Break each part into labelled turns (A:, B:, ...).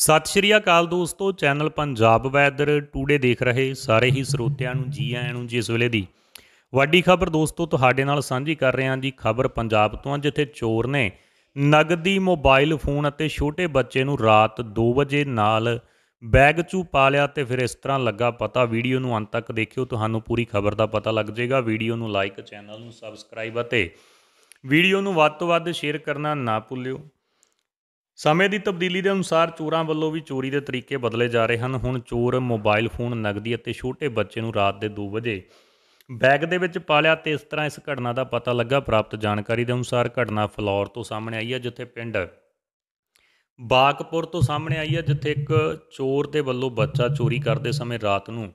A: ਸਤਿ ਸ਼੍ਰੀ ਅਕਾਲ ਦੋਸਤੋ channel Punjab weather today ਦੇਖ ਰਹੇ ਸਾਰੇ ਹੀ ਸਰੋਤਿਆਂ ਨੂੰ ਜੀ ਆਇਆਂ ਨੂੰ ਜੀ ਇਸ ਵੇਲੇ ਦੀ ਵੱਡੀ ਖਬਰ ਦੋਸਤੋ ਤੁਹਾਡੇ ਨਾਲ ਸਾਂਝੀ ਕਰ ਰਹੇ ਹਾਂ ਜੀ ਖਬਰ ਪੰਜਾਬ ਤੋਂ ਜਿੱਥੇ ਚੋਰ ਨੇ ਨਗਦੀ ਮੋਬਾਈਲ ਫੋਨ ਅਤੇ ਛੋਟੇ ਬੱਚੇ ਨੂੰ ਰਾਤ 2 ਵਜੇ ਨਾਲ ਬੈਗ ਚੂ ਪਾ ਲਿਆ ਤੇ ਫਿਰ ਇਸ ਤਰ੍ਹਾਂ ਲੱਗਾ ਪਤਾ ਵੀਡੀਓ ਨੂੰ ਅੰਤ ਤੱਕ ਦੇਖਿਓ ਤੁਹਾਨੂੰ ਪੂਰੀ ਖਬਰ ਦਾ ਪਤਾ ਲੱਗ ਜਾਏਗਾ ਵੀਡੀਓ ਨੂੰ ਲਾਈਕ ਚੈਨਲ ਨੂੰ ਸਬਸਕ੍ਰਾਈਬ ਅਤੇ ਵੀਡੀਓ ਨੂੰ ਵੱਧ ਤੋਂ ਵੱਧ ਸ਼ੇਅਰ ਕਰਨਾ ਨਾ ਭੁੱਲਿਓ ਸਮੇਂ ਦੀ ਤਬਦੀਲੀ ਦੇ ਅਨੁਸਾਰ ਚੋਰਾਂ ਵੱਲੋਂ ਵੀ ਚੋਰੀ ਦੇ ਤਰੀਕੇ ਬਦਲੇ ਜਾ ਰਹੇ ਹਨ ਹੁਣ ਚੋਰ ਮੋਬਾਈਲ ਫੋਨ ਨਗਦੀ ਅਤੇ ਛੋਟੇ ਬੱਚੇ ਨੂੰ ਰਾਤ ਦੇ 2 ਵਜੇ ਬੈਗ ਦੇ ਵਿੱਚ ਪਾ ਲਿਆ ਤੇ ਇਸ ਤਰ੍ਹਾਂ ਇਸ ਘਟਨਾ ਦਾ ਪਤਾ ਲੱਗਾ ਪ੍ਰਾਪਤ ਜਾਣਕਾਰੀ ਦੇ ਅਨੁਸਾਰ ਘਟਨਾ ਫਲੌਰ ਤੋਂ ਸਾਹਮਣੇ ਆਈ ਹੈ ਜਿੱਥੇ ਪਿੰਡ ਬਾਗਪੁਰ ਤੋਂ ਸਾਹਮਣੇ ਆਈ ਹੈ ਜਿੱਥੇ ਇੱਕ ਚੋਰ ਦੇ ਵੱਲੋਂ ਬੱਚਾ ਚੋਰੀ ਕਰਦੇ ਸਮੇਂ ਰਾਤ ਨੂੰ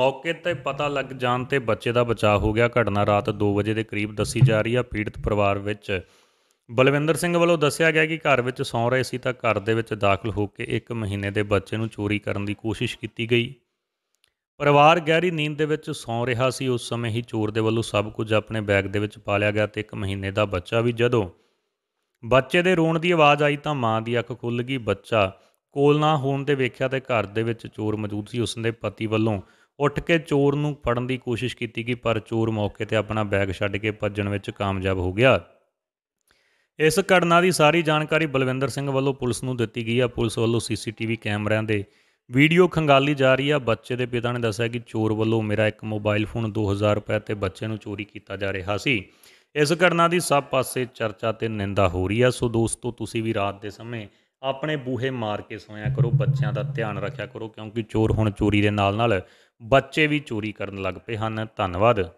A: ਮੌਕੇ ਤੇ ਪਤਾ ਲੱਗ ਜਾਣ ਤੇ ਬੱਚੇ ਦਾ ਬਚਾਅ ਹੋ ਗਿਆ ਘਟਨਾ ਰਾਤ 2 ਵਜੇ ਦੇ ਕਰੀਬ ਦੱਸੀ ਜਾ ਰਹੀ ਹੈ ਪੀੜਤ ਪਰਿਵਾਰ ਵਿੱਚ ਬਲਵਿੰਦਰ ਸਿੰਘ ਵੱਲੋਂ ਦੱਸਿਆ ਗਿਆ ਕਿ ਘਰ ਵਿੱਚ ਸੌਂ ਰਹੇ ਸੀ ਤਾਂ ਘਰ ਦੇ ਵਿੱਚ ਦਾਖਲ ਹੋ ਕੇ 1 ਮਹੀਨੇ ਦੇ ਬੱਚੇ ਨੂੰ ਚੋਰੀ ਕਰਨ ਦੀ ਕੋਸ਼ਿਸ਼ ਕੀਤੀ ਗਈ ਪਰਿਵਾਰ ਗਹਿਰੀ ਨੀਂਦ ਦੇ ਵਿੱਚ ਸੌਂ ਰਿਹਾ ਸੀ ਉਸ ਸਮੇਂ ਹੀ ਚੋਰ ਦੇ ਵੱਲੋਂ ਸਭ ਕੁਝ ਆਪਣੇ ਬੈਗ ਦੇ ਵਿੱਚ ਪਾ ਲਿਆ ਗਿਆ ਤੇ 1 ਮਹੀਨੇ ਦਾ ਬੱਚਾ ਵੀ ਜਦੋਂ ਬੱਚੇ ਦੇ ਰੋਣ ਦੀ ਆਵਾਜ਼ ਆਈ ਤਾਂ ਮਾਂ ਦੀ ਅੱਖ ਖੁੱਲ ਗਈ ਬੱਚਾ ਕੋਲ ਨਾ ਹੋਣ ਤੇ ਵੇਖਿਆ ਤੇ ਘਰ ਦੇ ਵਿੱਚ ਚੋਰ ਮੌਜੂਦ ਸੀ ਉਸਦੇ ਪਤੀ ਵੱਲੋਂ ਉੱਠ ਕੇ ਚੋਰ ਨੂੰ ਫੜਨ ਦੀ ਕੋਸ਼ਿਸ਼ ਕੀਤੀ ਗਈ ਪਰ ਚੋਰ ਮੌਕੇ ਤੇ ਆਪਣਾ ਬੈਗ ਛੱਡ ਕੇ ਭੱਜਣ ਵਿੱਚ ਕਾਮਯਾਬ ਹੋ ਗਿਆ ਇਸ ਘਟਨਾ ਦੀ ਸਾਰੀ ਜਾਣਕਾਰੀ ਬਲਵਿੰਦਰ ਸਿੰਘ ਵੱਲੋਂ ਪੁਲਿਸ ਨੂੰ ਦਿੱਤੀ ਗਈ ਆ ਪੁਲਿਸ ਵੱਲੋਂ ਸੀਸੀਟੀਵੀ ਕੈਮਰਿਆਂ ਦੇ ਵੀਡੀਓ ਖੰਗਾਲੀ ਜਾ ਰਹੀ ਆ ਬੱਚੇ ਦੇ ਪਿਤਾ ਨੇ ਦੱਸਿਆ ਕਿ ਚੋਰ ਵੱਲੋਂ ਮੇਰਾ ਇੱਕ ਮੋਬਾਈਲ ਫੋਨ 2000 ਰੁਪਏ ਤੇ ਬੱਚੇ ਨੂੰ ਚੋਰੀ ਕੀਤਾ ਜਾ ਰਿਹਾ ਸੀ ਇਸ ਘਟਨਾ ਦੀ ਸਭ ਪਾਸੇ ਚਰਚਾ ਤੇ ਨਿੰਦਾ ਹੋ ਰਹੀ ਆ ਸੋ ਦੋਸਤੋ ਤੁਸੀਂ ਵੀ ਰਾਤ ਦੇ ਸਮੇਂ ਆਪਣੇ ਬੂਹੇ ਮਾਰ ਕੇ ਸੋਇਆ ਕਰੋ ਬੱਚਿਆਂ ਦਾ ਧਿਆਨ ਰੱਖਿਆ ਕਰੋ ਕਿਉਂਕਿ ਚੋਰ ਹੁਣ ਚੋਰੀ ਦੇ ਨਾਲ ਨਾਲ ਬੱਚੇ ਵੀ ਚੋਰੀ ਕਰਨ ਲੱਗ ਪਏ ਹਨ ਧੰਨਵਾਦ